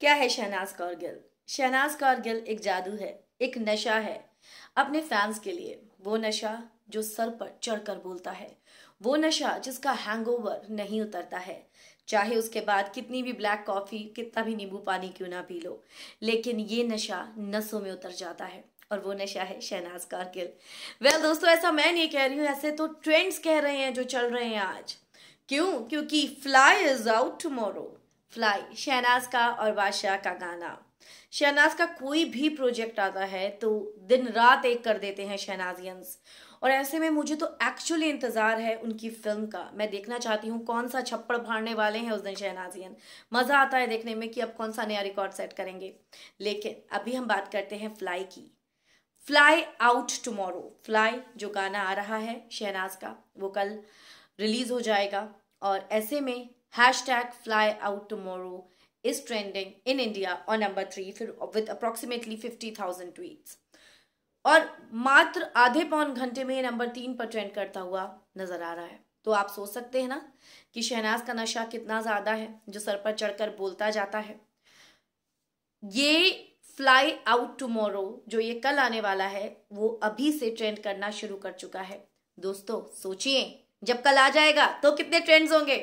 क्या है शहनाज कारगिल शहनाज कारगिल एक जादू है एक नशा है अपने फैंस के लिए वो नशा जो सर पर चढ़कर बोलता है वो नशा जिसका हैंगओवर नहीं उतरता है चाहे उसके बाद कितनी भी ब्लैक कॉफ़ी कितना भी नींबू पानी क्यों ना पी लो लेकिन ये नशा नसों में उतर जाता है और वो नशा है शहनाज कारगिल वेल well, दोस्तों ऐसा मैं नहीं कह रही हूँ ऐसे तो ट्रेंड्स कह रहे हैं जो चल रहे हैं आज क्यों क्योंकि fly is out tomorrow fly Shehnaaz का और बादशाह का गाना शहनाज का कोई भी प्रोजेक्ट आता है तो दिन रात एक कर देते हैं शहनाजियंस और ऐसे में मुझे तो एक्चुअली इंतज़ार है उनकी फिल्म का मैं देखना चाहती हूँ कौन सा छप्पड़ फाड़ने वाले हैं उस दिन शहनाजियन मज़ा आता है देखने में कि अब कौन सा नया रिकॉर्ड सेट करेंगे लेकिन अभी हम बात करते हैं फ्लाई की फ्लाई आउट टमोरो फ्लाई जो गाना आ रहा है शहनाज का वो कल रिलीज़ हो जाएगा और ऐसे में hashtag fly out tomorrow is trending in India और नंबर थ्री फिर with approximately fifty thousand tweet और मात्र आधे पौन घंटे में नंबर तीन पर ट्रेंड करता हुआ नजर आ रहा है तो आप सोच सकते हैं ना कि शहनाज का नशा कितना ज्यादा है जो सर पर चढ़कर बोलता जाता है ये फ्लाई आउट टूमोरो जो ये कल आने वाला है वो अभी से ट्रेंड करना शुरू कर चुका है दोस्तों सोचिए जब कल आ जाएगा तो कितने ट्रेंड्स होंगे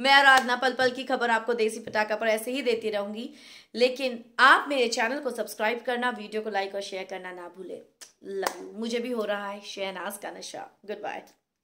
मैं आराधना पल पल की खबर आपको देसी पटाखा पर ऐसे ही देती रहूंगी लेकिन आप मेरे चैनल को सब्सक्राइब करना वीडियो को लाइक और शेयर करना ना भूले लव यू मुझे भी हो रहा है शहनाज का नशा गुड बाय